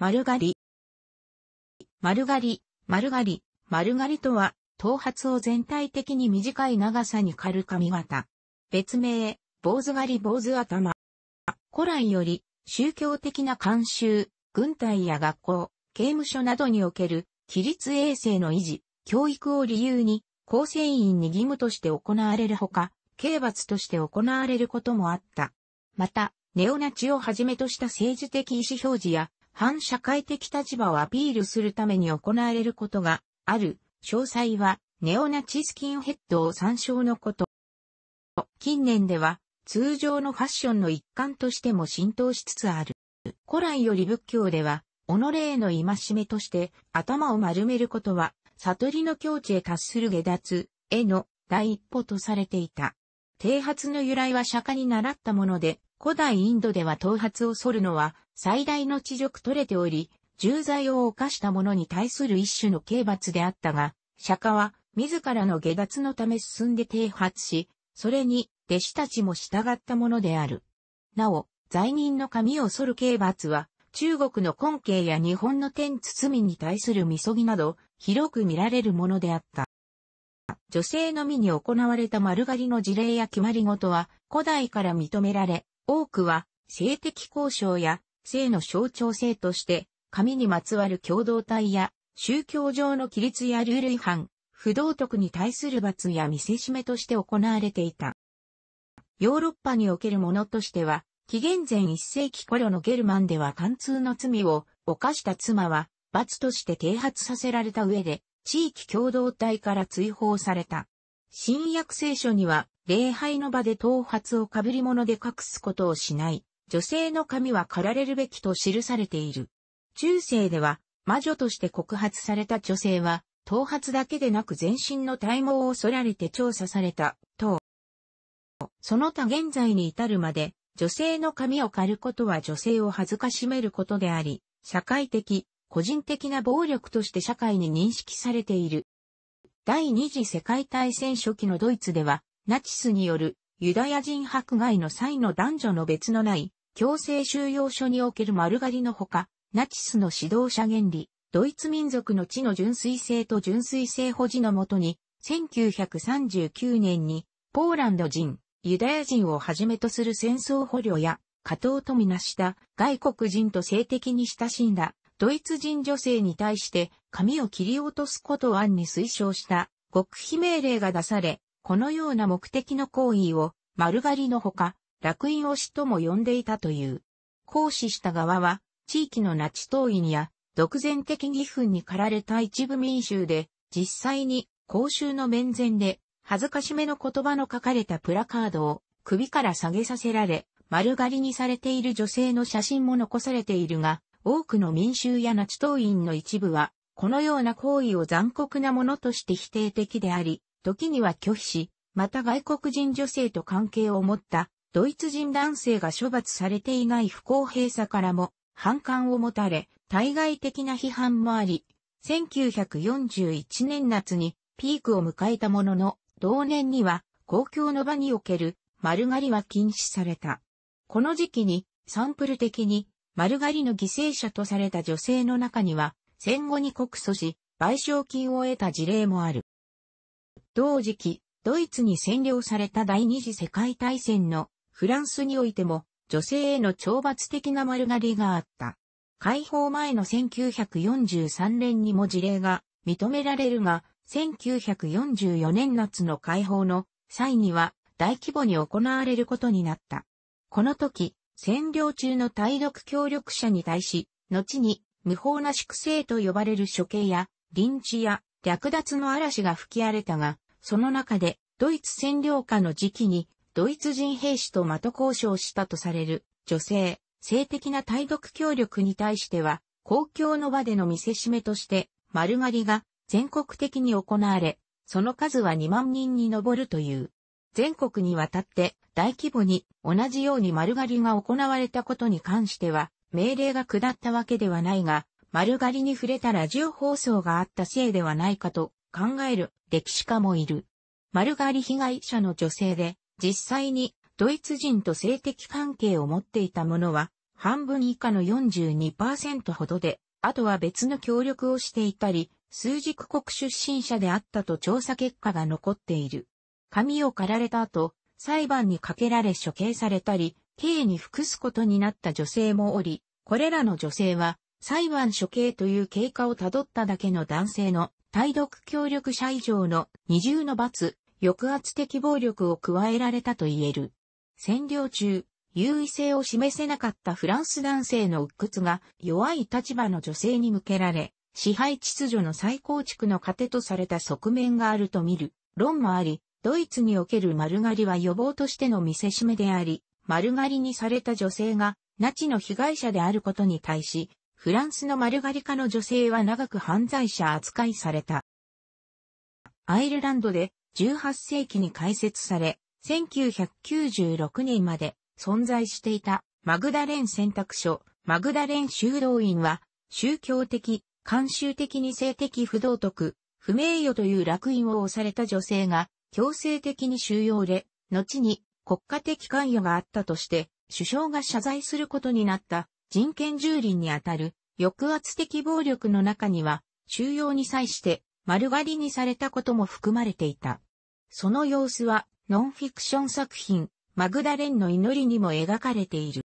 丸刈り。丸刈り、丸刈り、丸刈りとは、頭髪を全体的に短い長さに刈る髪型。別名、坊主刈り坊主頭。古来より、宗教的な慣習、軍隊や学校、刑務所などにおける、規律衛生の維持、教育を理由に、構成員に義務として行われるほか、刑罰として行われることもあった。また、ネオナチをはじめとした政治的意思表示や反社会的立場をアピールするために行われることがある。詳細は、ネオナチスキンヘッドを参照のこと。近年では、通常のファッションの一環としても浸透しつつある。古来より仏教では、己への戒めとして、頭を丸めることは、悟りの境地へ達する下脱への第一歩とされていた。剃発の由来は釈迦に習ったもので、古代インドでは頭髪を剃るのは最大の知辱取れており、重罪を犯した者に対する一種の刑罰であったが、釈迦は自らの下脱のため進んで停発し、それに弟子たちも従ったものである。なお、罪人の髪を剃る刑罰は、中国の根慶や日本の天包みに対するみそぎなど、広く見られるものであった。女性のみに行われた丸刈りの事例や決まり事は、古代から認められ、多くは、性的交渉や性の象徴性として、神にまつわる共同体や、宗教上の規律やルール違反、不道徳に対する罰や見せしめとして行われていた。ヨーロッパにおけるものとしては、紀元前1世紀頃のゲルマンでは貫通の罪を犯した妻は、罰として啓発させられた上で、地域共同体から追放された。新約聖書には、礼拝の場で頭髪を被り物で隠すことをしない、女性の髪は刈られるべきと記されている。中世では、魔女として告発された女性は、頭髪だけでなく全身の体毛を剃られて調査された、と。その他現在に至るまで、女性の髪を刈ることは女性を恥ずかしめることであり、社会的、個人的な暴力として社会に認識されている。第二次世界大戦初期のドイツでは、ナチスによるユダヤ人迫害の際の男女の別のない強制収容所における丸刈りのほか、ナチスの指導者原理、ドイツ民族の地の純粋性と純粋性保持のもとに、1939年に、ポーランド人、ユダヤ人をはじめとする戦争捕虜や、加藤とみなした外国人と性的に親しんだドイツ人女性に対して髪を切り落とすことを案に推奨した極秘命令が出され、このような目的の行為を丸刈りのほか楽院推しとも呼んでいたという。行使した側は、地域のナチ党員や、独善的義憤に駆られた一部民衆で、実際に公衆の面前で、恥ずかしめの言葉の書かれたプラカードを首から下げさせられ、丸刈りにされている女性の写真も残されているが、多くの民衆やナチ党員の一部は、このような行為を残酷なものとして否定的であり、時には拒否し、また外国人女性と関係を持ったドイツ人男性が処罰されていない不公平さからも反感を持たれ、対外的な批判もあり、1941年夏にピークを迎えたものの、同年には公共の場における丸刈りは禁止された。この時期にサンプル的に丸刈りの犠牲者とされた女性の中には、戦後に告訴し、賠償金を得た事例もある。同時期、ドイツに占領された第二次世界大戦のフランスにおいても女性への懲罰的な丸刈りがあった。解放前の1943年にも事例が認められるが、1944年夏の解放の際には大規模に行われることになった。この時、占領中の対独協力者に対し、後に無法な粛清と呼ばれる処刑や、臨地や略奪の嵐が吹き荒れたが、その中でドイツ占領下の時期にドイツ人兵士と的交渉したとされる女性、性的な対独協力に対しては、公共の場での見せしめとして、丸刈りが全国的に行われ、その数は2万人に上るという。全国にわたって大規模に同じように丸刈りが行われたことに関しては、命令が下ったわけではないが、丸刈りに触れたラジオ放送があったせいではないかと考える歴史家もいる。丸刈り被害者の女性で、実際にドイツ人と性的関係を持っていた者は半分以下の42%ほどで、あとは別の協力をしていたり、数軸国出身者であったと調査結果が残っている。髪を刈られた後、裁判にかけられ処刑されたり、刑に服すことになった女性もおり、これらの女性は、裁判処刑という経過をたどっただけの男性の対独協力者以上の二重の罰、抑圧的暴力を加えられたと言える。占領中、優位性を示せなかったフランス男性の鬱屈が弱い立場の女性に向けられ、支配秩序の再構築の糧とされた側面があると見る論もあり、ドイツにおける丸刈りは予防としての見せしめであり、丸刈りにされた女性がナチの被害者であることに対し、フランスの丸刈り化の女性は長く犯罪者扱いされた。アイルランドで18世紀に開設され、1996年まで存在していたマグダレン選択所、マグダレン修道院は、宗教的、慣習的に性的不道徳、不名誉という落印を押された女性が、強制的に収容で、後に国家的関与があったとして、首相が謝罪することになった人権蹂躙にあたる抑圧的暴力の中には、収容に際して丸刈りにされたことも含まれていた。その様子は、ノンフィクション作品、マグダレンの祈りにも描かれている。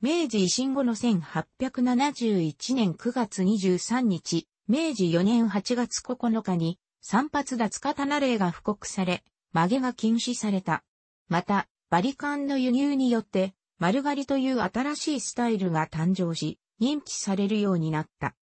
明治維新後の1871年9月23日、明治4年8月9日に、散髪脱刀令が布告され、曲げが禁止された。また、バリカンの輸入によって、丸刈りという新しいスタイルが誕生し、認知されるようになった。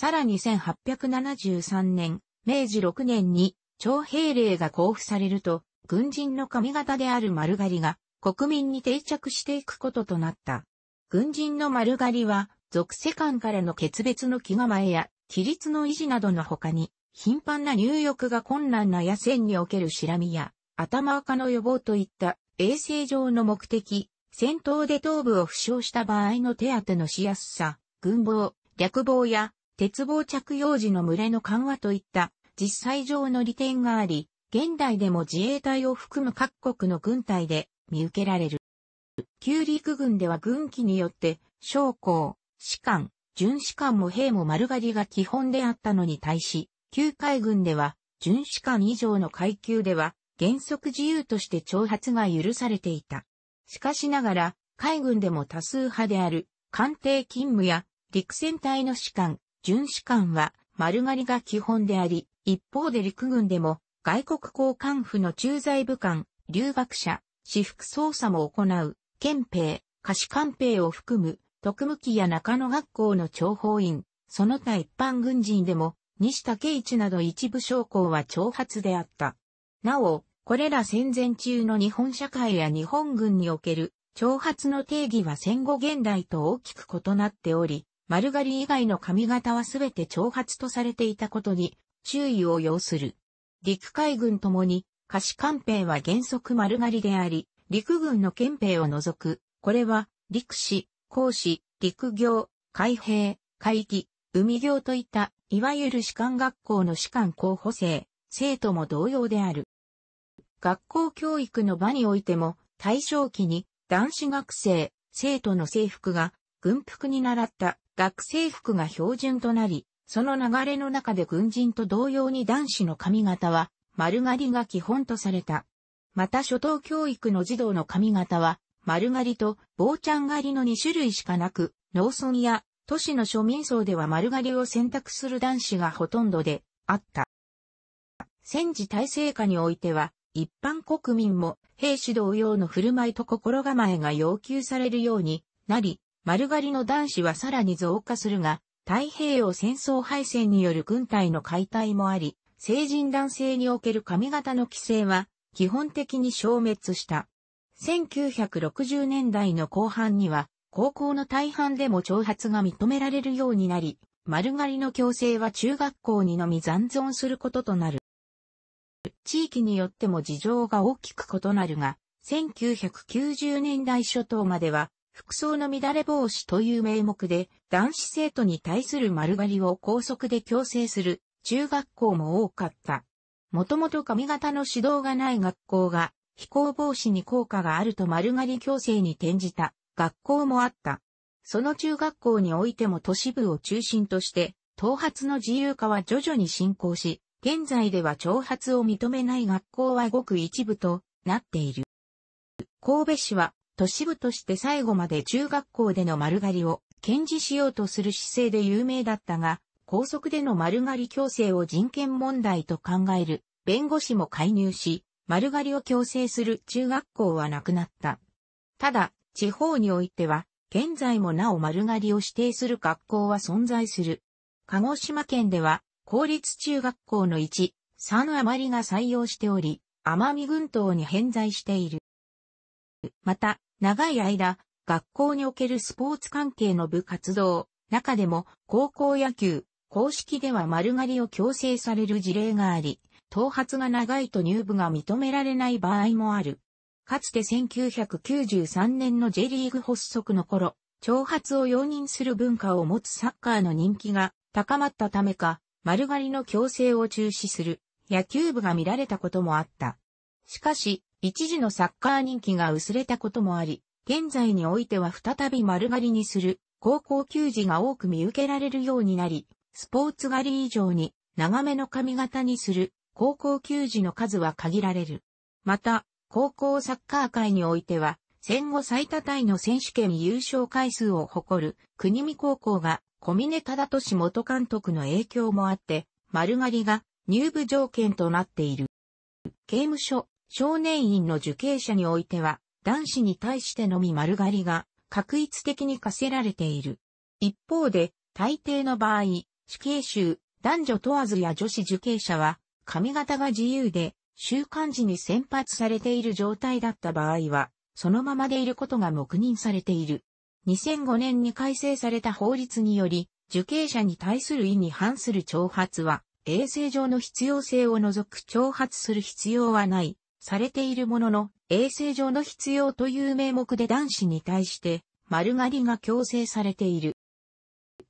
さらに1873年、明治6年に、徴兵令が交付されると、軍人の髪型である丸刈りが、国民に定着していくこととなった。軍人の丸刈りは、属世間からの決別の気構えや、規律の維持などの他に、頻繁な入浴が困難な野戦におけるしらみや、頭垢の予防といった衛生上の目的、戦闘で頭部を負傷した場合の手当てのしやすさ、軍防、略防や鉄棒着用時の群れの緩和といった実際上の利点があり、現代でも自衛隊を含む各国の軍隊で見受けられる。旧陸軍では軍機によって、将校、士官、巡士官も兵も丸刈りが基本であったのに対し、旧海軍では、巡士官以上の階級では、原則自由として挑発が許されていた。しかしながら、海軍でも多数派である、艦艇勤務や、陸戦隊の士官、巡視官は丸刈りが基本であり、一方で陸軍でも外国交換府の駐在部官、留学者、私服捜査も行う、憲兵、貸官兵を含む、特務機や中野学校の諜報員、その他一般軍人でも、西竹一など一部将校は挑発であった。なお、これら戦前中の日本社会や日本軍における挑発の定義は戦後現代と大きく異なっており、丸刈り以外の髪型はすべて挑発とされていたことに注意を要する。陸海軍ともに、下士官兵は原則丸刈りであり、陸軍の憲兵を除く、これは、陸士、公士、陸行、海兵、海技、海行といった、いわゆる士官学校の士官候補生、生徒も同様である。学校教育の場においても、大正期に、男子学生、生徒の制服が、軍服に習った学生服が標準となり、その流れの中で軍人と同様に男子の髪型は丸刈りが基本とされた。また初等教育の児童の髪型は丸刈りと坊ちゃん狩りの2種類しかなく、農村や都市の庶民層では丸刈りを選択する男子がほとんどであった。戦時体制下においては、一般国民も兵士同様の振る舞いと心構えが要求されるようになり、丸刈りの男子はさらに増加するが、太平洋戦争敗戦による軍隊の解体もあり、成人男性における髪型の規制は基本的に消滅した。1960年代の後半には、高校の大半でも挑発が認められるようになり、丸刈りの強制は中学校にのみ残存することとなる。地域によっても事情が大きく異なるが、1990年代初頭までは服装の乱れ防止という名目で、男子生徒に対する丸刈りを高速で強制する中学校も多かった。もともと髪型の指導がない学校が、非行防止に効果があると丸刈り強制に転じた学校もあった。その中学校においても都市部を中心として、頭髪の自由化は徐々に進行し、現在では長髪を認めない学校はごく一部となっている。神戸市は都市部として最後まで中学校での丸刈りを堅持しようとする姿勢で有名だったが、高速での丸刈り強制を人権問題と考える弁護士も介入し、丸刈りを強制する中学校はなくなった。ただ、地方においては、現在もなお丸刈りを指定する学校は存在する。鹿児島県では、公立中学校の1、3余りが採用しており、奄美群島に偏在している。また、長い間、学校におけるスポーツ関係の部活動、中でも高校野球、公式では丸刈りを強制される事例があり、頭髪が長いと入部が認められない場合もある。かつて1993年の J リーグ発足の頃、長髪を容認する文化を持つサッカーの人気が高まったためか、丸刈りの強制を中止する野球部が見られたこともあった。しかし、一時のサッカー人気が薄れたこともあり、現在においては再び丸刈りにする高校球児が多く見受けられるようになり、スポーツ狩り以上に長めの髪型にする高校球児の数は限られる。また、高校サッカー界においては、戦後最多タイの選手権優勝回数を誇る国見高校が小峰忠俊元監督の影響もあって、丸刈りが入部条件となっている。刑務所、少年院の受刑者においては、男子に対してのみ丸刈りが、確一的に課せられている。一方で、大抵の場合、死刑囚、男女問わずや女子受刑者は、髪型が自由で、週刊時に先発されている状態だった場合は、そのままでいることが黙認されている。2005年に改正された法律により、受刑者に対する意に反する挑発は、衛生上の必要性を除く挑発する必要はない、されているものの、衛生上の必要という名目で男子に対して、丸刈りが強制されている。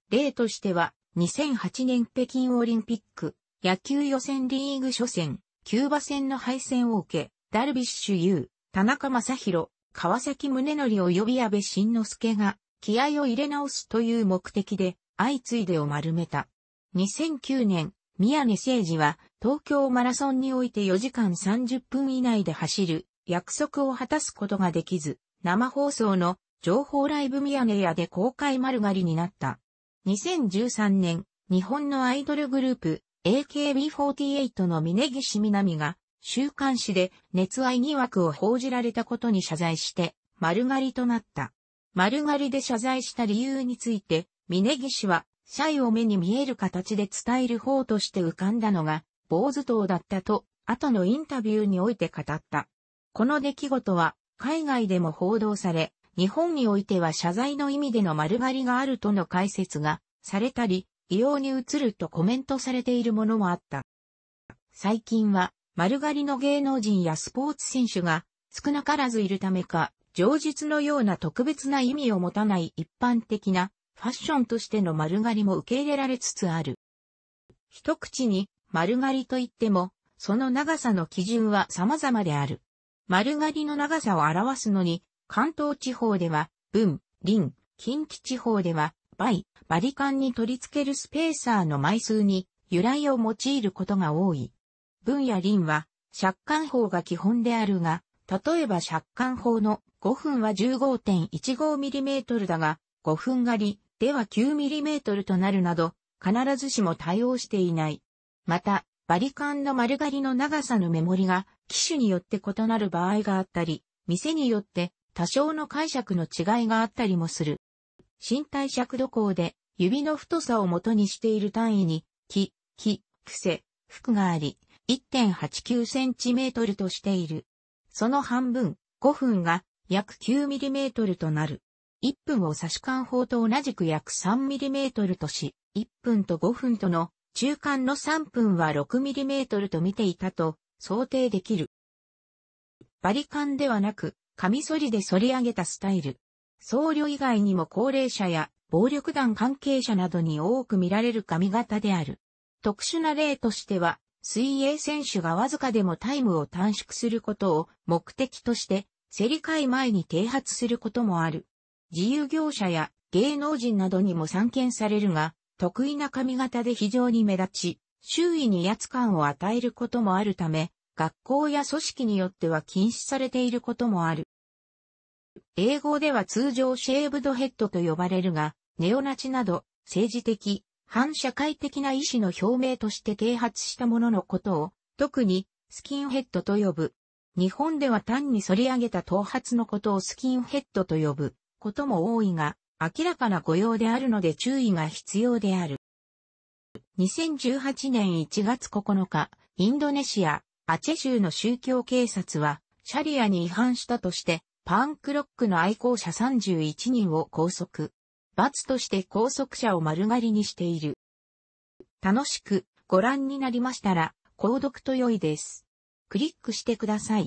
例としては、2008年北京オリンピック、野球予選リーグ初戦、キューバ戦の敗戦を受け、ダルビッシュ有、田中正宏、川崎宗則及び安倍晋之助が、気合を入れ直すという目的で、相次いでを丸めた。2009年、宮根誠司は、東京マラソンにおいて4時間30分以内で走る約束を果たすことができず、生放送の情報ライブミヤネ屋で公開丸刈りになった。2013年、日本のアイドルグループ AKB48 の峯岸みなみが週刊誌で熱愛疑惑を報じられたことに謝罪して丸刈りとなった。丸刈りで謝罪した理由について、峯岸は、シャイを目に見える形で伝える方として浮かんだのが、坊主党だったと、後のインタビューにおいて語った。この出来事は、海外でも報道され、日本においては謝罪の意味での丸刈りがあるとの解説がされたり、異様に映るとコメントされているものもあった。最近は、丸刈りの芸能人やスポーツ選手が少なからずいるためか、上述のような特別な意味を持たない一般的なファッションとしての丸刈りも受け入れられつつある。一口に丸刈りといっても、その長さの基準は様々である。丸刈りの長さを表すのに、関東地方では、文、林、近畿地方では、倍、バリカンに取り付けるスペーサーの枚数に由来を用いることが多い。文や林は、借款法が基本であるが、例えば借款法の5分は 15.15mm だが、5分狩りでは 9mm となるなど、必ずしも対応していない。また、バリカンの丸刈りの長さの目盛りが機種によって異なる場合があったり、店によって多少の解釈の違いがあったりもする。身体尺度工で指の太さを元にしている単位に、木、木、伏せ、服があり、1.89センチメートルとしている。その半分、5分が約9ミリメートルとなる。1分を差し間法と同じく約3ミリメートルとし、1分と5分との中間の3分は 6mm と見ていたと想定できる。バリカンではなく、カミソリで反り上げたスタイル。僧侶以外にも高齢者や暴力団関係者などに多く見られる髪型である。特殊な例としては、水泳選手がわずかでもタイムを短縮することを目的として、競り会前に啓発することもある。自由業者や芸能人などにも散見されるが、得意な髪型で非常に目立ち、周囲に威圧感を与えることもあるため、学校や組織によっては禁止されていることもある。英語では通常シェーブドヘッドと呼ばれるが、ネオナチなど政治的、反社会的な意思の表明として啓発したもののことを、特にスキンヘッドと呼ぶ。日本では単に反り上げた頭髪のことをスキンヘッドと呼ぶことも多いが、明らかな誤用であるので注意が必要である。2018年1月9日、インドネシア、アチェ州の宗教警察は、シャリアに違反したとして、パンクロックの愛好者31人を拘束。罰として拘束者を丸刈りにしている。楽しくご覧になりましたら、購読と良いです。クリックしてください。